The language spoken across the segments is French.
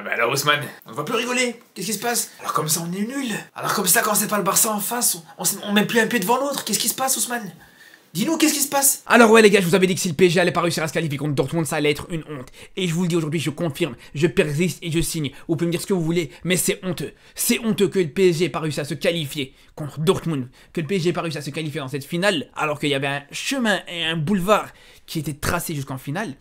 Ah bah alors Ousmane, on ne va plus rigoler. Qu'est-ce qui se passe Alors comme ça on est nul. Alors comme ça quand c'est pas le Barça en face, on, met plus un pied devant l'autre. Qu'est-ce qui se passe Ousmane Dis-nous, qu'est-ce qui se passe Alors ouais les gars, je vous avais dit que si le PSG allait pas réussir à se qualifier contre Dortmund, ça allait être une honte. Et je vous le dis aujourd'hui, je confirme, je persiste et je signe. Vous pouvez me dire ce que vous voulez, mais c'est honteux. C'est honteux que le PSG ait pas réussi à se qualifier contre Dortmund, que le PSG n'ait pas réussi à se qualifier dans cette finale, alors qu'il y avait un chemin et un boulevard qui étaient tracés jusqu'en finale.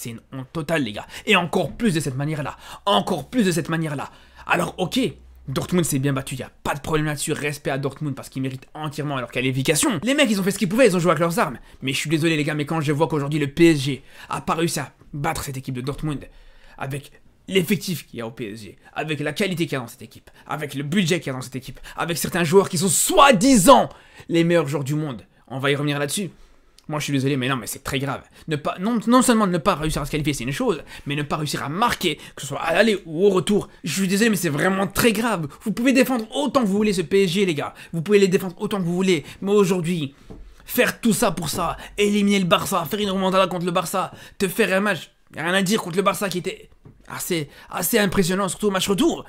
C'est une honte totale, les gars. Et encore plus de cette manière-là. Encore plus de cette manière-là. Alors, ok, Dortmund s'est bien battu, il y a pas de problème là-dessus, respect à Dortmund parce qu'ils méritent entièrement leur qualification. Les mecs, ils ont fait ce qu'ils pouvaient, ils ont joué avec leurs armes. Mais je suis désolé les gars, mais quand je vois qu'aujourd'hui le PSG a pas réussi à battre cette équipe de Dortmund avec l'effectif qu'il y a au PSG, avec la qualité qu'il y a dans cette équipe, avec le budget qu'il y a dans cette équipe, avec certains joueurs qui sont soi-disant les meilleurs joueurs du monde. On va y revenir là-dessus. Moi, je suis désolé, mais non, mais c'est très grave. Ne pas, non, non seulement ne pas réussir à se qualifier, c'est une chose, mais ne pas réussir à marquer, que ce soit à l'aller ou au retour. Je suis désolé, mais c'est vraiment très grave. Vous pouvez défendre autant que vous voulez ce PSG, les gars. Vous pouvez les défendre autant que vous voulez. Mais aujourd'hui, faire tout ça pour ça, éliminer le Barça, faire une remontada contre le Barça, te faire un match, rien à dire contre le Barça qui était assez, assez impressionnant, surtout au match retour.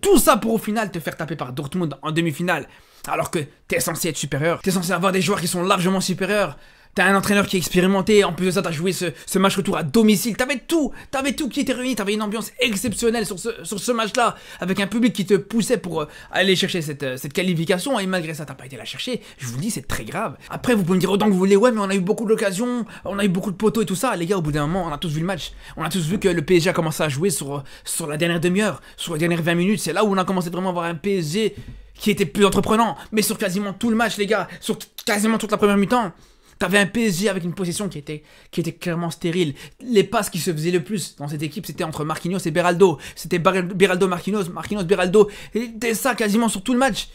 Tout ça pour au final te faire taper par Dortmund en demi-finale. Alors que t'es censé être supérieur, t'es censé avoir des joueurs qui sont largement supérieurs. T'as un entraîneur qui est expérimenté, en plus de ça, t'as joué ce, match retour à domicile, t'avais tout, t'avais tout qui était réuni, t'avais une ambiance exceptionnelle sur ce, match-là, avec un public qui te poussait pour euh, aller chercher euh, cette, qualification, et malgré ça, t'as pas été la chercher, je vous le dis, c'est très grave. Après, vous pouvez me dire autant que vous voulez, ouais, mais on a eu beaucoup d'occasions, on a eu beaucoup de poteaux et tout ça, les gars, au bout d'un moment, on a tous vu le match, on a tous vu que le PSG a commencé à jouer sur, sur la dernière demi-heure, sur les dernières 20 minutes, c'est là où on a commencé vraiment à voir un PSG qui était plus entreprenant, mais sur quasiment tout le match, les gars, sur quasiment toute la première mi-temps. T'avais un PSG avec une possession qui était, qui était clairement stérile. Les passes qui se faisaient le plus dans cette équipe, c'était entre Marquinhos et Beraldo. C'était Beraldo Marquinhos, Marquinhos Beraldo. C'était ça quasiment sur tout le match.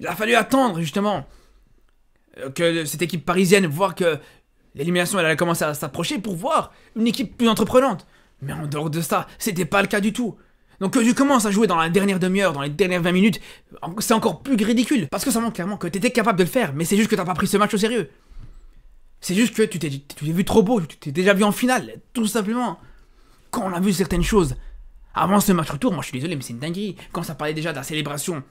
Il a fallu attendre justement euh, que cette équipe parisienne, voir que l'élimination elle allait commencer à s'approcher pour voir une équipe plus entreprenante. Mais en dehors de ça, c'était pas le cas du tout. Donc que euh, tu commences à jouer dans la dernière demi-heure, dans les dernières 20 minutes, c'est encore plus ridicule. Parce que ça montre clairement que étais capable de le faire, mais c'est juste que tu t'as pas pris ce match au sérieux. C'est juste que tu t'es vu trop beau, tu t'es déjà vu en finale, tout simplement. Quand on a vu certaines choses, avant ce match retour, moi je suis désolé, mais c'est une dinguerie. Quand ça parlait déjà de la célébration,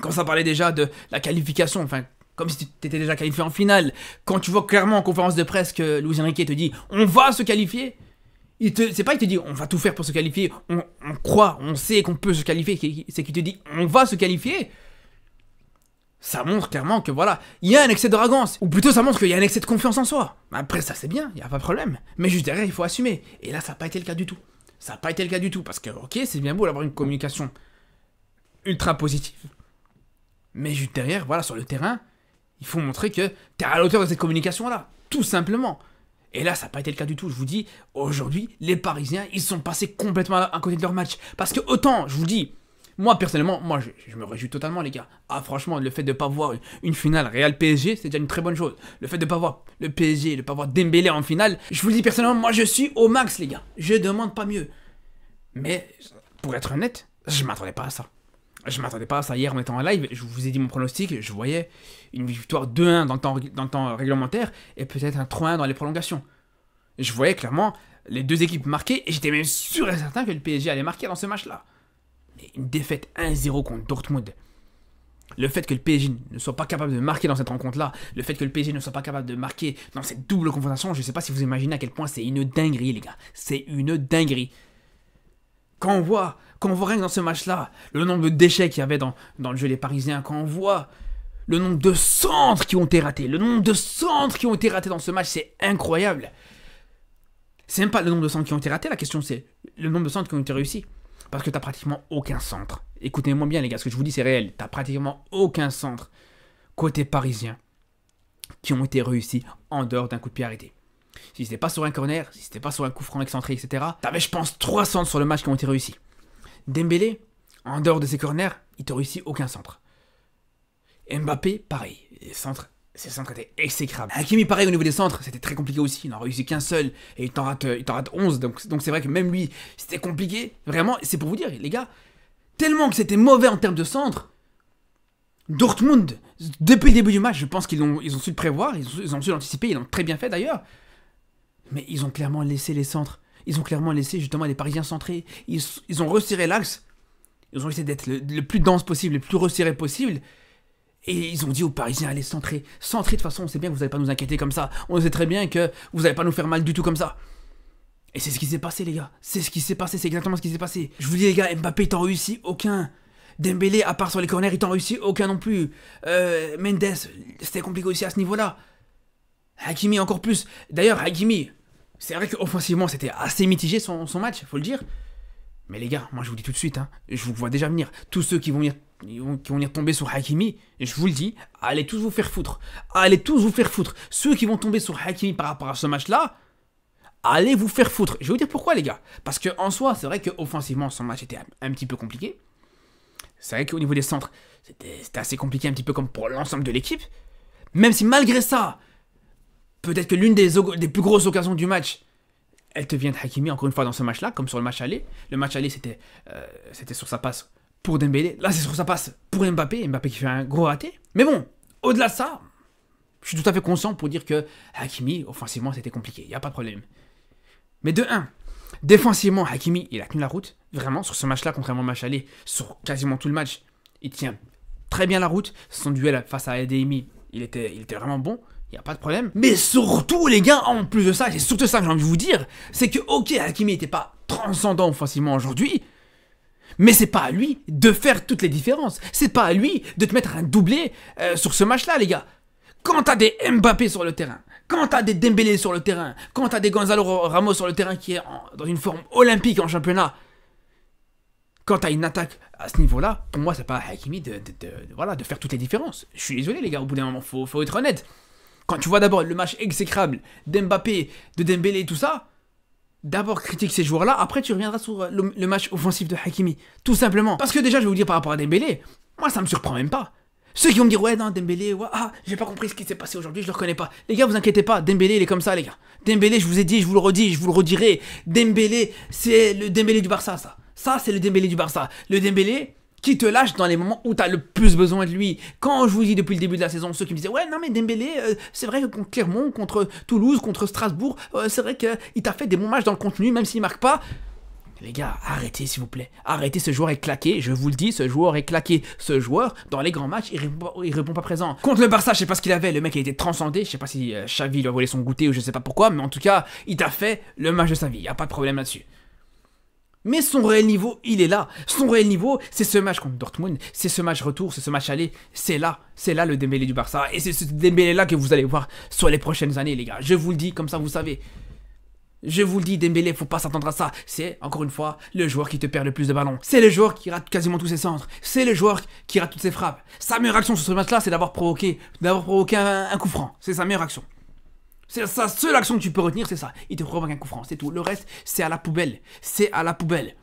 quand ça parlait déjà de la qualification, enfin, comme si tu t'étais déjà qualifié en finale, quand tu vois clairement en conférence de presse que louis Enrique te dit on va se qualifier, c'est pas qu'il te dit on va tout faire pour se qualifier, on, on croit, on sait qu'on peut se qualifier, c'est qu'il te dit on va se qualifier ça montre clairement que voilà, il y a un excès de ragance. ou plutôt ça montre qu'il y a un excès de confiance en soi. Après ça c'est bien, il n'y a pas de problème, mais juste derrière il faut assumer. Et là ça n'a pas été le cas du tout. Ça n'a pas été le cas du tout, parce que ok c'est bien beau d'avoir une communication ultra positive, mais juste derrière, voilà, sur le terrain, il faut montrer que tu es à l'auteur de cette communication-là, tout simplement. Et là, ça n'a pas été le cas du tout. Je vous dis, aujourd'hui, les Parisiens, ils sont passés complètement à côté de leur match. Parce que autant, je vous dis, moi, personnellement, moi, je, me réjouis totalement, les gars. Ah, franchement, le fait de ne pas voir une finale Real PSG, c'est déjà une très bonne chose. Le fait de ne pas voir le PSG, de ne pas voir Dembélé en finale, je vous le dis personnellement, moi, je suis au max, les gars. Je demande pas mieux. Mais, pour être honnête, je m'attendais pas à ça. Je m'attendais pas à ça hier en étant en live. Je vous ai dit mon pronostic. Je voyais une victoire 2-1 dans, dans, le temps réglementaire et peut-être un 3-1 dans les prolongations. Je voyais clairement les deux équipes marquées et j'étais même sûr et certain que le PSG allait marquer dans ce match-là une défaite 1-0 contre Dortmund. Le fait que le PSG ne soit pas capable de marquer dans cette rencontre-là, le fait que le PSG ne soit pas capable de marquer dans cette double confrontation, je ne sais pas si vous imaginez à quel point c'est une dinguerie, les gars. C'est une dinguerie. Quand on voit, quand on voit rien dans ce match-là, le nombre de déchets qu'il y avait dans, dans le jeu des Parisiens, quand on voit le nombre de centres qui ont été ratés, le nombre de centres qui ont été ratés dans ce match, c'est incroyable. C'est même pas le nombre de centres qui ont été ratés, la question c'est le nombre de centres qui ont été réussis parce que t'as pratiquement aucun centre. Écoutez-moi bien, les gars, ce que je vous dis, c'est réel. T'as pratiquement aucun centre côté parisien qui ont été réussis en dehors d'un coup de pied arrêté. Si c'était pas sur un corner, si c'était pas sur un coup franc excentré, etc., t'avais, je pense, 3 centres sur le match qui ont été réussis. Dembélé, en dehors de ses corners, il te réussit aucun centre. Mbappé, pareil, centre ces centres étaient exécrables. Hakimi, pareil au niveau des centres, c'était très compliqué aussi. Il n'en réussit qu'un seul et il t'en rate, euh, il 11. Donc, donc c'est vrai que même lui, c'était compliqué. Vraiment, c'est pour vous dire, les gars, tellement que c'était mauvais en termes de centre. Dortmund, depuis le début du match, je pense qu'ils ont, ils ont su le prévoir, ils ont, su l'anticiper, ils l'ont très bien fait d'ailleurs. Mais ils ont clairement laissé les centres. Ils ont clairement laissé justement les Parisiens centrés. Ils, ont resserré l'axe. Ils ont essayé d'être le plus dense possible, le plus resserré possible. Et ils ont dit aux Parisiens, allez, centrer, centrer, de toute façon, on sait bien que vous n'allez pas nous inquiéter comme ça. On sait très bien que vous n'allez pas nous faire mal du tout comme ça. Et c'est ce qui s'est passé, les gars. C'est ce qui s'est passé, c'est exactement ce qui s'est passé. Je vous dis, les gars, Mbappé, il t'en réussit aucun. Dembélé, à part sur les corners, il t'en aucun non plus. Euh, Mendes, c'était compliqué aussi à ce niveau-là. Hakimi, encore plus. D'ailleurs, Hakimi, c'est vrai qu'offensivement, c'était assez mitigé son, son match, faut le dire. Mais les gars, moi je vous dis tout de suite, hein. je vous vois déjà venir. Tous ceux qui vont venir, qui vont venir tomber sur Hakimi, je vous le dis, allez tous vous faire foutre. Allez tous vous faire foutre. Ceux qui vont tomber sur Hakimi par rapport à ce match-là, allez vous faire foutre. Je vais vous dire pourquoi les gars. Parce que en soi, c'est vrai offensivement, son match était un, petit peu compliqué. C'est vrai qu'au niveau des centres, c'était assez compliqué un petit peu comme pour l'ensemble de l'équipe. Même si malgré ça, peut-être que l'une des plus grosses occasions du match, elle te vient de Hakimi encore une fois dans ce match-là, comme sur le match aller. Le match aller, c'était euh, c'était sur sa passe pour Dembélé. Là, c'est sur sa passe pour Mbappé. Mbappé qui fait un gros raté. Mais bon, au-delà de ça, je suis tout à fait conscient pour dire que Hakimi, offensivement, c'était compliqué. Il n'y a pas de problème. Mais de 1, défensivement, Hakimi, il a tenu la route. Vraiment, sur ce match-là, contrairement au match aller, sur quasiment tout le match, il tient très bien la route. Son duel face à Ademi, il était, il était vraiment bon. Il n'y a pas de problème. Mais surtout, les gars, en plus de ça, c'est surtout ça que j'ai envie de vous dire, c'est que, ok, Hakimi n'était pas transcendant offensivement aujourd'hui, mais c'est pas à lui de faire toutes les différences. C'est pas à lui de te mettre un doublé euh, sur ce match-là, les gars. Quand t'as des Mbappé sur le terrain, quand t'as des Dembélé sur le terrain, quand t'as des Gonzalo Ramos sur le terrain qui est dans une forme olympique en championnat, quand t'as une attaque à ce niveau-là, pour moi, c'est pas à Hakimi de, voilà, de faire toutes les différences. Je suis désolé, les gars, au bout d'un moment, faut, faut être honnête. Quand tu vois d'abord le match exécrable d'Mbappé, de Dembélé et tout ça, d'abord critique ces joueurs-là, après tu reviendras sur le, match offensif de Hakimi. Tout simplement. Parce que déjà, je vais vous dire par rapport à Dembélé, moi ça me surprend même pas. Ceux qui vont me dire, ouais, non, Dembélé, ouais, ah, j'ai pas compris ce qui s'est passé aujourd'hui, je le reconnais pas. Les gars, vous inquiétez pas, Dembélé, il est comme ça, les gars. Dembélé, je vous ai dit, je vous le redis, je vous le redirai. Dembélé, c'est le Dembélé du Barça, ça. Ça, c'est le Dembélé du Barça. Le Dembélé, qui te lâche dans les moments où tu as le plus besoin de lui. Quand je vous dis depuis le début de la saison, ceux qui me disaient Ouais, non, mais Dembélé, euh, c'est vrai que contre Clermont, contre Toulouse, contre Strasbourg, euh, c'est vrai qu'il t'a fait des bons matchs dans le contenu, même s'il marque pas. Les gars, arrêtez s'il vous plaît. Arrêtez, ce joueur est claqué. Je vous le dis, ce joueur est claqué. Ce joueur, dans les grands matchs, il répond, il répond pas présent. Contre le Barça, je sais pas ce qu'il avait. Le mec, il était transcendé. Je sais pas si euh, lui a volé son goûter ou je sais pas pourquoi. Mais en tout cas, il t'a fait le match de sa vie. Y a pas de problème là-dessus. Mais son réel niveau, il est là. Son réel niveau, c'est ce match contre Dortmund, c'est ce match retour, c'est ce match aller. C'est là, c'est là le démêlé du Barça. Et c'est ce démêlé-là que vous allez voir sur les prochaines années, les gars. Je vous le dis, comme ça, vous savez. Je vous le dis, Dembélé, faut pas s'attendre à ça. C'est, encore une fois, le joueur qui te perd le plus de ballons. C'est le joueur qui rate quasiment tous ses centres. C'est le joueur qui rate toutes ses frappes. Sa meilleure action sur ce match-là, c'est d'avoir provoqué, d'avoir provoqué un coup franc. C'est sa meilleure action. C'est sa seule action que tu peux retenir, c'est ça. Il te provoque un coup franc, c'est tout. Le reste, c'est à la poubelle. C'est à la poubelle.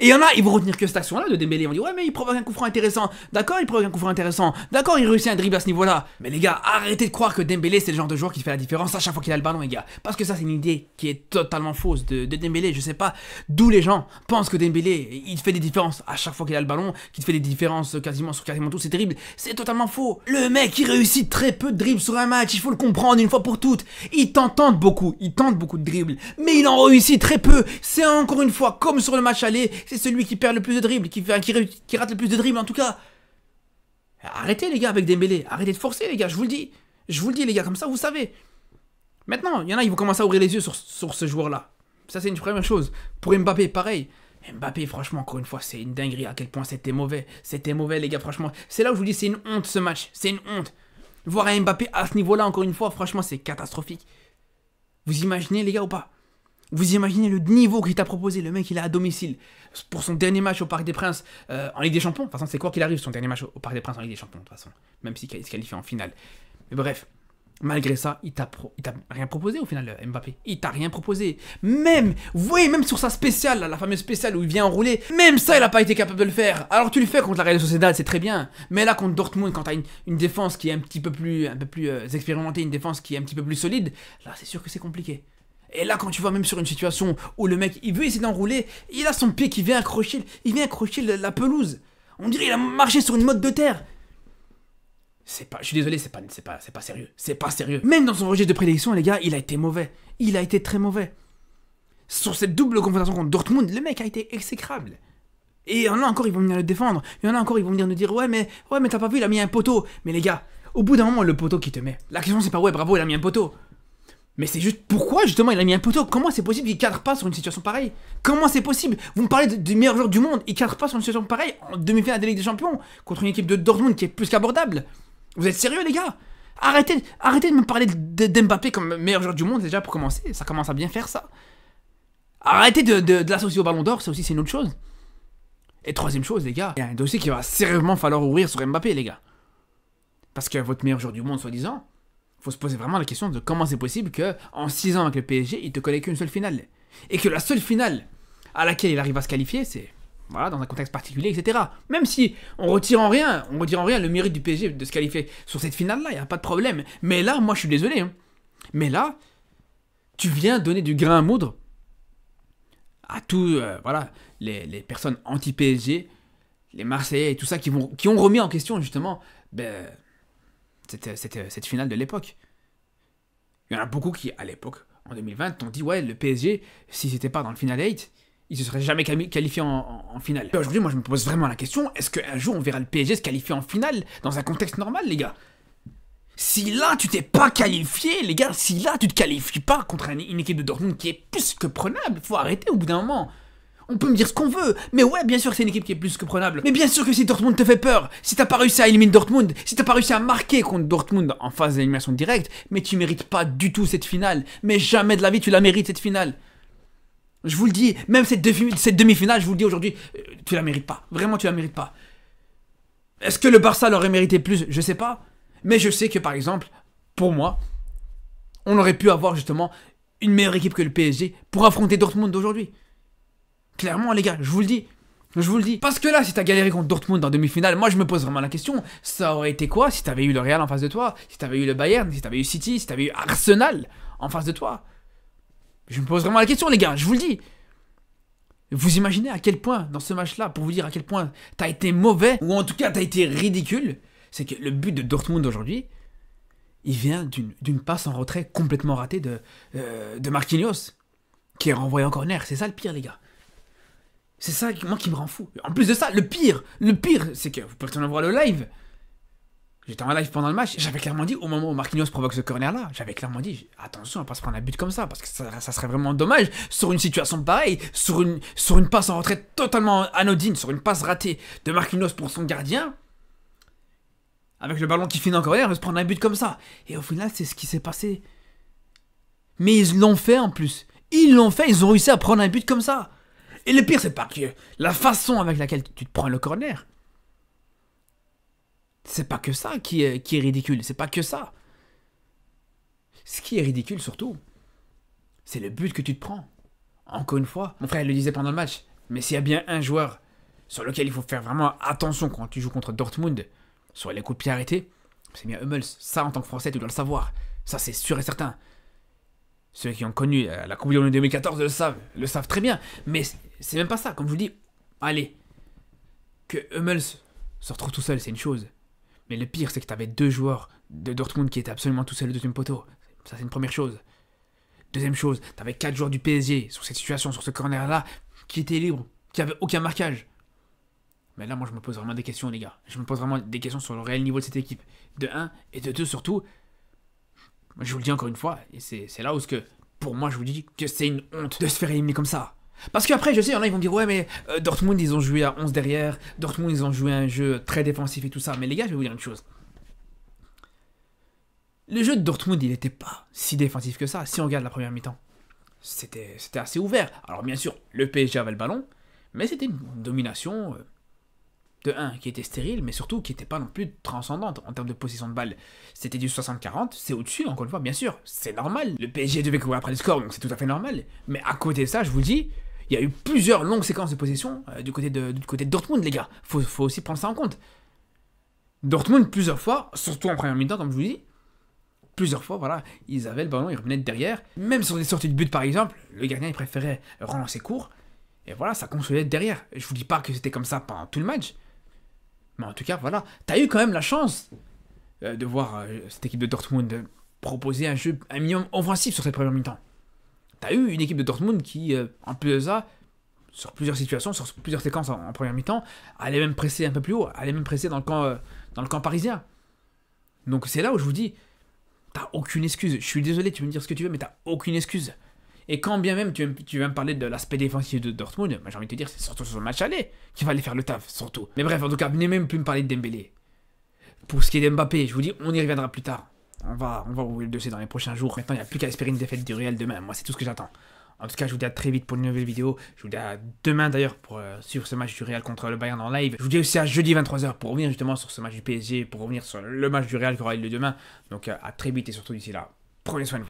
Et il y en a, ils vont retenir que cette action-là de Dembélé. Ils vont dire ouais mais il provoque un coup franc intéressant. D'accord, il provoque un coup franc intéressant. D'accord, il réussit un dribble à ce niveau-là. Mais les gars, arrêtez de croire que Dembélé c'est le genre de joueur qui fait la différence à chaque fois qu'il a le ballon, les gars. Parce que ça c'est une idée qui est totalement fausse de, de Dembélé. Je sais pas d'où les gens pensent que Dembélé il fait des différences à chaque fois qu'il a le ballon, qu'il fait des différences quasiment sur quasiment tout. C'est terrible. C'est totalement faux. Le mec il réussit très peu de dribbles sur un match. Il faut le comprendre une fois pour toutes. Il tente beaucoup, il tente beaucoup de dribbles, mais il en réussit très peu. C'est encore une fois comme sur le match aller c'est celui qui perd le plus de dribbles, qui, qui rate le plus de dribbles en tout cas. Arrêtez les gars avec des mêlés, arrêtez de forcer les gars, je vous le dis. Je vous le dis les gars, comme ça vous savez. Maintenant, il y en a, ils vont commencer à ouvrir les yeux sur, sur ce joueur-là. Ça c'est une première chose. Pour Mbappé, pareil. Mbappé, franchement, encore une fois, c'est une dinguerie à quel point c'était mauvais. C'était mauvais, les gars, franchement. C'est là où je vous dis, c'est une honte ce match. C'est une honte. Voir un Mbappé à ce niveau-là, encore une fois, franchement, c'est catastrophique. Vous imaginez, les gars, ou pas vous imaginez le niveau qu'il t'a proposé, le mec il est à domicile pour son dernier match au Parc des Princes euh, en Ligue des Champions. De toute façon, c'est quoi qu'il arrive son dernier match au Parc des Princes en Ligue des Champions, de toute façon, même s'il se qualifie en finale. Mais bref, malgré ça, il t'a rien proposé au final, euh, Mbappé. Il t'a rien proposé. Même, vous voyez, même sur sa spéciale, la fameuse spéciale où il vient enrouler, même ça, il n'a pas été capable de le faire. Alors tu le fais contre la Real Sociedad, c'est très bien. Mais là, contre Dortmund, quand t'as une, une, défense qui est un petit peu plus, un peu plus euh, expérimentée, une défense qui est un petit peu plus solide, là, c'est sûr que c'est compliqué. Et là, quand tu vois même sur une situation où le mec, il veut essayer d'enrouler, il a son pied qui vient accrocher, il vient accrocher la, pelouse. On dirait qu'il a marché sur une motte de terre. C'est pas, je suis désolé, c'est pas, c'est pas, c'est pas sérieux. C'est pas sérieux. Même dans son registre de prédiction, les gars, il a été mauvais. Il a été très mauvais. Sur cette double confrontation contre Dortmund, le mec a été exécrable. Et il en a encore, ils vont venir le défendre. Il y en a encore, ils vont venir nous dire Ouais, mais, ouais, mais t'as pas vu, il a mis un poteau. Mais les gars, au bout d'un moment, le poteau qui te met. La question, c'est pas Ouais, bravo, il a mis un poteau. Mais c'est juste pourquoi justement il a mis un poteau Comment c'est possible qu'il cadre pas sur une situation pareille Comment c'est possible Vous me parlez du meilleur joueur du monde, il cadre pas sur une situation pareille en demi-finale de Ligue des Champions contre une équipe de Dortmund qui est plus qu'abordable. Vous êtes sérieux les gars arrêtez, arrêtez de me parler d'Mbappé comme meilleur joueur du monde déjà pour commencer, ça commence à bien faire ça. Arrêtez de, l'associer au Ballon d'Or, ça aussi c'est une autre chose. Et troisième chose les gars, il y a un dossier qui va sérieusement falloir ouvrir sur Mbappé les gars. Parce que votre meilleur joueur du monde soi-disant, faut se poser vraiment la question de comment c'est possible que en 6 ans avec le PSG, il te connaît qu'une seule finale. Et que la seule finale à laquelle il arrive à se qualifier, c'est voilà, dans un contexte particulier, etc. Même si on retire en rien, on retire en rien le mérite du PSG de se qualifier sur cette finale-là, il n'y a pas de problème. Mais là, moi, je suis désolé. Hein. Mais là, tu viens donner du grain à moudre à tous euh, voilà, les, personnes anti-PSG, les Marseillais et tout ça, qui, vont, qui ont remis en question justement ben, cette, cette, finale de l'époque. Il y en a beaucoup qui, à l'époque, en 2020, t'ont dit ouais, le PSG, si c'était pas dans le final 8, il se serait jamais qualifié en, finale. Aujourd'hui, moi, je me pose vraiment la question est-ce qu'un jour on verra le PSG se qualifier en finale dans un contexte normal, les gars Si là, tu t'es pas qualifié, les gars, si là, tu te qualifies pas contre une, une équipe de Dortmund qui est plus que prenable, faut arrêter au bout d'un moment. On peut me dire ce qu'on veut, mais ouais, bien sûr que c'est une équipe qui est plus que prenable. Mais bien sûr que si Dortmund te fait peur, si t'as pas réussi à éliminer Dortmund, si t'as pas réussi à marquer contre Dortmund en phase d'élimination directe, mais tu mérites pas du tout cette finale. Mais jamais de la vie tu la mérites cette finale. Je vous le dis, même cette, demi-finale, je vous le dis aujourd'hui, euh, tu la mérites pas. Vraiment, tu la mérites pas. Est-ce que le Barça l'aurait mérité plus Je sais pas. Mais je sais que par exemple, pour moi, on aurait pu avoir justement une meilleure équipe que le PSG pour affronter Dortmund aujourd'hui. Clairement, les gars, je vous le dis. Je vous le dis. Parce que là, si t'as galéré contre Dortmund en demi-finale, moi je me pose vraiment la question, ça aurait été quoi si t'avais eu le Real en face de toi Si t'avais eu le Bayern Si t'avais eu City Si t'avais eu Arsenal en face de toi Je me pose vraiment la question, les gars, je vous le dis. Vous imaginez à quel point, dans ce match-là, pour vous dire à quel point t'as été mauvais, ou en tout cas t'as été ridicule, c'est que le but de Dortmund aujourd'hui, il vient d'une passe en retrait complètement ratée de, euh, de Marquinhos, qui est renvoyé en corner. C'est ça le pire, les gars. C'est ça, moi, qui me rend fou. En plus de ça, le pire, le pire, c'est que vous pouvez en voir le live. J'étais en live pendant le match, j'avais clairement dit, au moment où Marquinhos provoque ce corner-là, j'avais clairement dit, attention à pas se prendre un but comme ça, parce que ça, serait vraiment dommage sur une situation pareille, sur une, sur une passe en retraite totalement anodine, sur une passe ratée de Marquinhos pour son gardien, avec le ballon qui finit en corner, de se prendre un but comme ça. Et au final, c'est ce qui s'est passé. Mais ils l'ont fait en plus. Ils l'ont fait, ils ont réussi à prendre un but comme ça. Et le pire, c'est pas que la façon avec laquelle tu te prends le corner, c'est pas que ça qui est, qui est ridicule, c'est pas que ça. Ce qui est ridicule surtout, c'est le but que tu te prends. Encore une fois, mon frère le disait pendant le match, mais s'il y a bien un joueur sur lequel il faut faire vraiment attention quand tu joues contre Dortmund, sur les coups de pied arrêtés, c'est bien Hummels. Ça, en tant que Français, tu dois le savoir. Ça, c'est sûr et certain. Ceux qui ont connu euh, la Coupe du Monde 2014 le savent, le savent très bien. Mais c'est même pas ça. Comme je vous dis, allez. Que Hummels se retrouve tout seul, c'est une chose. Mais le pire, c'est que t'avais deux joueurs de Dortmund qui étaient absolument tout seuls au deuxième poteau. Ça, c'est une première chose. Deuxième chose, t'avais quatre joueurs du PSG sur cette situation, sur ce corner-là, qui étaient libres, qui avaient aucun marquage. Mais là, moi, je me pose vraiment des questions, les gars. Je me pose vraiment des questions sur le réel niveau de cette équipe. De 1 et de 2 surtout. Je vous le dis encore une fois, et c'est là où, que, pour moi, je vous dis que c'est une honte de se faire éliminer comme ça. Parce qu'après, je sais, il y en a, ils vont dire, ouais, mais euh, Dortmund, ils ont joué à 11 derrière, Dortmund, ils ont joué un jeu très défensif et tout ça. Mais les gars, je vais vous dire une chose. Le jeu de Dortmund, il n'était pas si défensif que ça, si on regarde la première mi-temps. C'était assez ouvert. Alors bien sûr, le PSG avait le ballon, mais c'était une domination euh, de 1 qui était stérile, mais surtout qui n'était pas non plus transcendante en termes de position de balle. C'était du 60-40, c'est au-dessus, encore une fois, bien sûr, c'est normal. Le PSG devait courir après le score, donc c'est tout à fait normal. Mais à côté de ça, je vous dis, il y a eu plusieurs longues séquences de possession euh, du, côté de, du côté de Dortmund, les gars. Faut, faut aussi prendre ça en compte. Dortmund, plusieurs fois, surtout en première mi-temps, comme je vous dis, plusieurs fois, voilà, ils avaient le ballon, ils revenaient derrière. Même sur des sorties de but, par exemple, le gardien, il préférait relancer court. Et voilà, ça consolait derrière. Je vous dis pas que c'était comme ça pendant tout le match, mais en tout cas, voilà, t'as eu quand même la chance euh, de voir euh, cette équipe de Dortmund euh, proposer un jeu, un minimum offensif sur cette première mi-temps. T'as eu une équipe de Dortmund qui, en plus de ça, sur plusieurs situations, sur plusieurs séquences en, première mi-temps, allait même presser un peu plus haut, allait même presser dans le camp, dans le camp parisien. Donc c'est là où je vous dis, t'as aucune excuse. Je suis désolé, tu peux me dire ce que tu veux, mais t'as aucune excuse. Et quand bien même tu, tu me parler de l'aspect défensif de Dortmund, bah, j'ai envie de te dire, c'est surtout sur le match aller qu'il aller faire le taf, surtout. Mais bref, en tout cas, venez même plus me parler de Dembélé. Pour ce qui est Mbappé, je vous dis, on y reviendra plus tard. On va, on va ouvrir le dossier dans les prochains jours. Maintenant, il n'y a plus qu'à espérer une défaite du Real demain. Moi, c'est tout ce que j'attends. En tout cas, je vous dis à très vite pour une nouvelle vidéo. Je vous dis à demain d'ailleurs pour euh, suivre ce match du Real contre le Bayern en live. Je vous dis aussi à jeudi 23h pour revenir justement sur ce match du PSG, pour revenir sur le match du Real qui aura lieu demain. Donc euh, à très vite et surtout d'ici là, prenez soin de vous.